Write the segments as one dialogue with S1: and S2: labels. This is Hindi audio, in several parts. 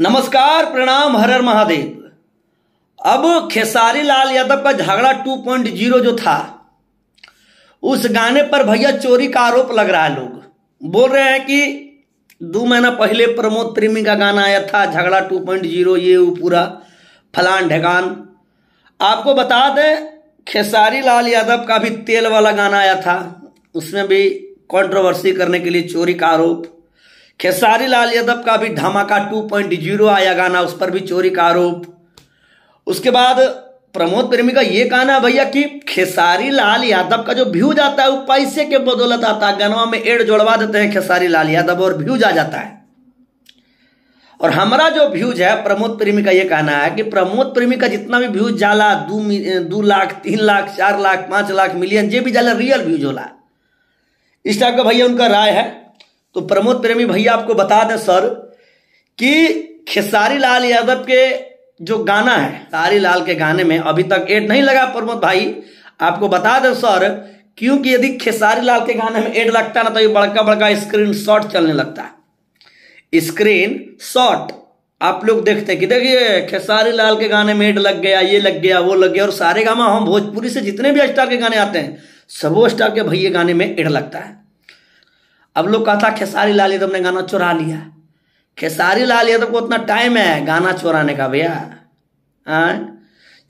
S1: नमस्कार प्रणाम हर हर महादेव अब खेसारी लाल यादव का झगड़ा 2.0 जो था उस गाने पर भैया चोरी का आरोप लग रहा है लोग बोल रहे हैं कि दो महीना पहले प्रमोद प्रेमी का गाना आया था झगड़ा 2.0 ये वो पूरा फलान ढगान आपको बता दें खेसारी लाल यादव का भी तेल वाला गाना आया था उसमें भी कंट्रोवर्सी करने के लिए चोरी का आरोप खेसारी लाल यादव का भी धमाका टू पॉइंट जीरो आया गाना उस पर भी चोरी का आरोप उसके बाद प्रमोद प्रेमी का ये कहना है भैया कि खेसारी लाल यादव का जो व्यूज आता है वो पैसे के बदौलत आता है गनवा में एड जोड़वा देते हैं खेसारी लाल यादव और व्यूज आ जाता है और हमारा जो व्यूज है प्रमोद प्रेमी का ये कहना है कि प्रमोद प्रेमी का जितना भी व्यूज जाला दो दो लाख तीन लाख चार लाख पांच लाख मिलियन जो भी जाला रियल व्यूज होला इस टाइप का भैया उनका राय है तो प्रमोद प्रेमी भैया आपको बता दें सर कि खेसारी लाल यादव के जो गाना है सारी लाल के गाने में अभी तक एड नहीं लगा प्रमोद भाई आपको बता दें सर क्योंकि यदि खेसारी लाल के गाने में एड लगता ना तो ये बड़का बड़का स्क्रीन शॉट चलने लगता है स्क्रीन शॉट आप लोग देखते हैं कि देखिए खेसारी लाल के गाने में एड लग गया ये लग गया वो लग गया और सारे गामा हम भोजपुरी से जितने भी स्टार के गाने आते हैं सबो स्टार के भैया गाने में एड लगता है अब लोग कहता खेसारी लाल यादव ने गाना चुरा लिया खेसारी लाल यादव को उतना टाइम है गाना चुराने का भैया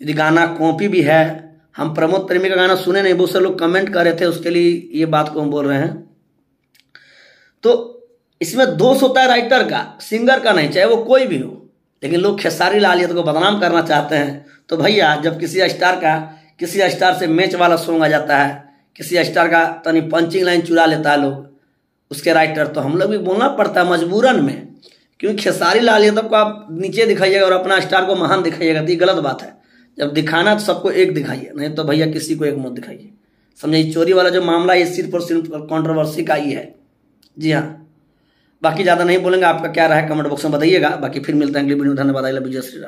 S1: यदि गाना कॉपी भी है हम प्रमोद प्रेमी का गाना सुने नहीं बहुत से लोग कमेंट कर रहे थे उसके लिए ये बात को हम बोल रहे हैं तो इसमें दोष होता है राइटर का सिंगर का नहीं चाहे वो कोई भी हो लेकिन लोग खेसारी लाल यादव को बदनाम करना चाहते हैं तो भैया जब किसी स्टार का किसी स्टार से मैच वाला सॉन्ग आ जाता है किसी स्टार का तनी पंचिंग लाइन चुरा लेता है लोग उसके राइटर तो हम लोग भी बोलना पड़ता है मजबूरन में क्योंकि खेसारी लाल यादव को आप नीचे दिखाइएगा और अपना स्टार को महान दिखाइएगा तो ये गलत बात है जब दिखाना तो सबको एक दिखाइए नहीं तो भैया किसी को एक मत दिखाइए समझिए चोरी वाला जो मामला है ये सिर्फ और सिर्फ कॉन्ट्रोवर्सी का ही है जी हाँ बाकी ज़्यादा नहीं बोलेंगे आपका क्या रहा है कमेंट बॉक्स में बताइएगा बाकी फिर मिलते हैं अगली वीडियो धन्यवाद विजय श्री राम